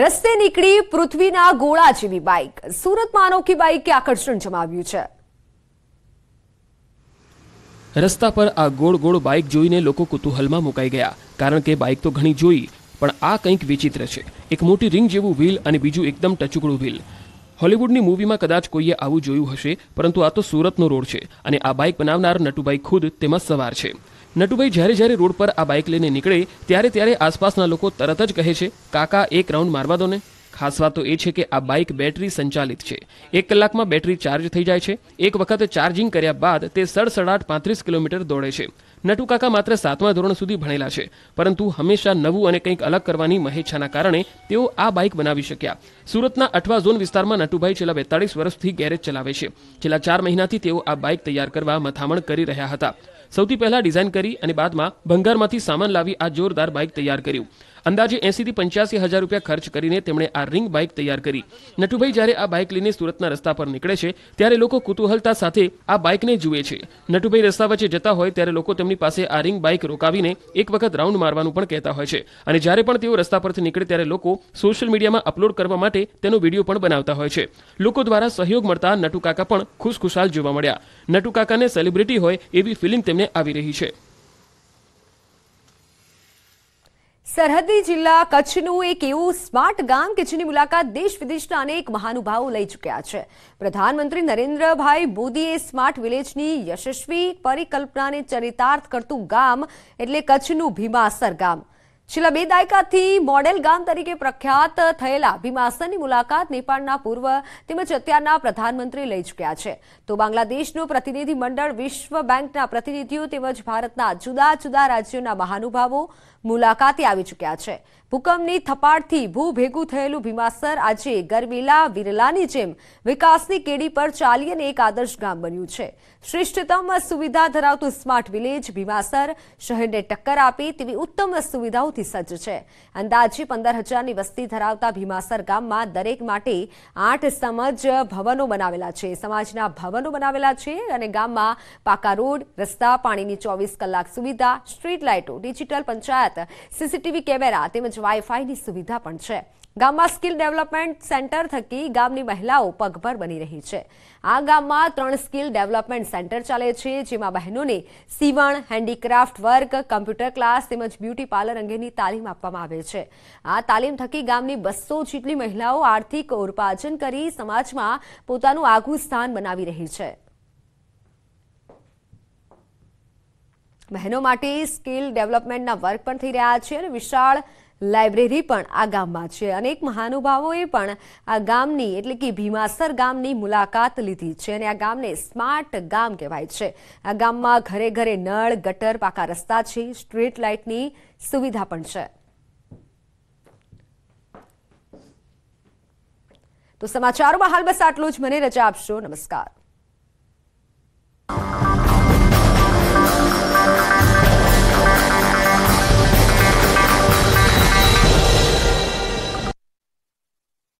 રસ્તે નીકળી પૃથ્વીના ગોળા જેવી બાઇક સુરતમાં અનોખી બાઇકે આકર્ષણ જમાવ્યું છે રસ્તા પર આ ગોળ ગોળ બાઇક જોઈને લોકો કુતૂહલમાં મુકાઈ ગયા કારણ કે બાઇક તો ઘણી જોઈ પણ આ કંઈક વિચિત્ર છે એક મોટી રિંગ જેવું વ્હીલ અને બીજું એકદમ ટચુકડું વ્હીલ હોલિવૂડની મૂવીમાં કદાચ કોઈએ આવું જોયું હશે પરંતુ આ તો સુરતનો રોડ છે અને આ બાઇક બનાવનાર નટુભાઈ ખુદ તેમાં સવાર છે નટુભાઈ જ્યારે જ્યારે રોડ પર આ બાઇક લઈને નીકળે ત્યારે ત્યારે આસપાસના લોકો તરત જ કહે છે કાકા એક રાઉન્ડ મારવા દો ને ખાસ વાત તો એ છે કે આ બાઇક બેટરી સંચાલિત છે એક કલાકમાં બેટરી ચાર્જ થઈ જાય છે એક વખત ચાર્જિંગ કર્યા બાદ તે સડસડાટ પાંત્રીસ કિલોમીટર દોડે છે નટુ કાકા માત્ર સાતમા ધોરણ સુધી ભણેલા છે પરંતુ હંમેશા નવું અને કંઈક અલગ કરવાની મહેચ્છાના કારણે તેઓ આ બાઇક બનાવી શક્યા સુરતના અઠવા ઝોન વિસ્તારમાં નટુભાઈ છેલ્લા બેતાળીસ વર્ષથી ગેરેજ ચલાવે છે છેલ્લા ચાર મહિનાથી તેઓ આ બાઇક તૈયાર કરવા મથામણ કરી રહ્યા હતા સૌથી પહેલા ડિઝાઇન કરી અને બાદમાં ભંગારમાંથી સામાન લાવી આ જોરદાર બાઇક તૈયાર કર્યું અંદાજે એંસીથી પંચ્યાસી હજાર રૂપિયા ખર્ચ કરીને તેમણે આ રિંગ બાઇક તૈયાર કરી નટુભાઈ જ્યારે આ બાઇક લઈને સુરતના રસ્તા પર નીકળે છે ત્યારે લોકો કુતૂહલતા સાથે આ બાઇકને જુએ છે નટુભાઈ રસ્તા વચ્ચે જતા હોય ત્યારે લોકો તેમની પાસે આ રિંગ બાઇક રોકાવીને એક વખત રાઉન્ડ મારવાનું પણ કહેતા હોય છે અને જ્યારે પણ તેઓ રસ્તા પરથી નીકળે ત્યારે લોકો સોશિયલ મીડિયામાં અપલોડ કરવા માટે તેનો વિડીયો પણ બનાવતા હોય છે લોકો દ્વારા સહયોગ મળતા નટુકાકા પણ ખુશખુશાલ જોવા મળ્યા નટુકાકાને સેલિબ્રિટી હોય એવી ફિલિંગ તેમને આવી રહી છે સરહદી જિલ્લા કચ્છનું એક એવું સ્માર્ટ ગામ કે જેની મુલાકાત દેશ વિદેશના અનેક મહાનુભાવો લઈ ચૂક્યા છે પ્રધાનમંત્રી નરેન્દ્રભાઈ મોદીએ સ્માર્ટ વિલેજની યશસ્વી પરિકલ્પનાને ચરિતાર્થ કરતું ગામ એટલે કચ્છનું ભીમાસર ગામ છેલ્લા બે દાયકાથી મોડેલ ગામ તરીકે પ્રખ્યાત થયેલા ભીમાસનની મુલાકાત નેપાળના પૂર્વ તેમજ અત્યારના પ્રધાનમંત્રી લઈ ચૂક્યા છે તો બાંગ્લાદેશનું પ્રતિનિધિ મંડળ વિશ્વ બેંકના પ્રતિનિધિઓ તેમજ ભારતના જુદા જુદા રાજ્યોના મહાનુભાવો મુલાકાતે આવી ચૂક્યા છે ભૂકંપની થપાડથી ભૂ ભેગું થયેલું ભીમાસર આજે ગરમીલા વિરલાની જેમ વિકાસની કેડી પર ચાલી અને એક આદર્શ ગામ બન્યું છે શ્રેષ્ઠતમ સુવિધા ધરાવતું સ્માર્ટ વિલેજ ભીમાસર શહેરને ટક્કર આપે તેવી ઉત્તમ સુવિધાઓ ગાડીઓથી સજ્જ છે અંદાજે પંદર હજારની વસ્તી ધરાવતા ભીમાસર ગામમાં દરેક માટે આઠ સમજ ભવનો બનાવેલા છે સમાજના ભવનો બનાવેલા છે અને ગામમાં પાકા રોડ રસ્તા પાણીની ચોવીસ કલાક સુવિધા સ્ટ્રીટ લાઇટો ડિજિટલ પંચાયત સીસીટીવી કેમેરા તેમજ વાઈફાઈની સુવિધા પણ છે ગામમાં સ્કિલ ડેવલપમેન્ટ સેન્ટર થકી ગામની મહિલાઓ પગભર બની રહી છે આ ગામમાં ત્રણ સ્કિલ ડેવલપમેન્ટ સેન્ટર ચાલે છે જેમાં બહેનોને સીવણ હેન્ડીક્રાફ્ટ વર્ક કમ્પ્યુટર ક્લાસ તેમજ બ્યુટી પાર્લર અંગેની તાલીમ આપવામાં આવે છે આ તાલીમ થકી ગામની બસો જેટલી મહિલાઓ આર્થિક ઉપાર્જન કરી સમાજમાં પોતાનું આગવું સ્થાન બનાવી રહી છે બહેનો માટે સ્કિલ ડેવલપમેન્ટના વર્ક પણ થઈ રહ્યા છે અને વિશાળ લાઇબ્રેરી પણ આ ગામમાં છે અનેક મહાનુભાવોએ પણ આ ગામની એટલે કે ભીમાસર ગામની મુલાકાત લીધી છે અને આ ગામને સ્માર્ટ ગામ કહેવાય છે આ ગામમાં ઘરે ઘરે નળ ગટર પાકા રસ્તા છે સ્ટ્રીટ લાઇટની સુવિધા પણ છે તો સમાચારોમાં હાલ બસ આટલું જ મને રજા આપશો નમસ્કાર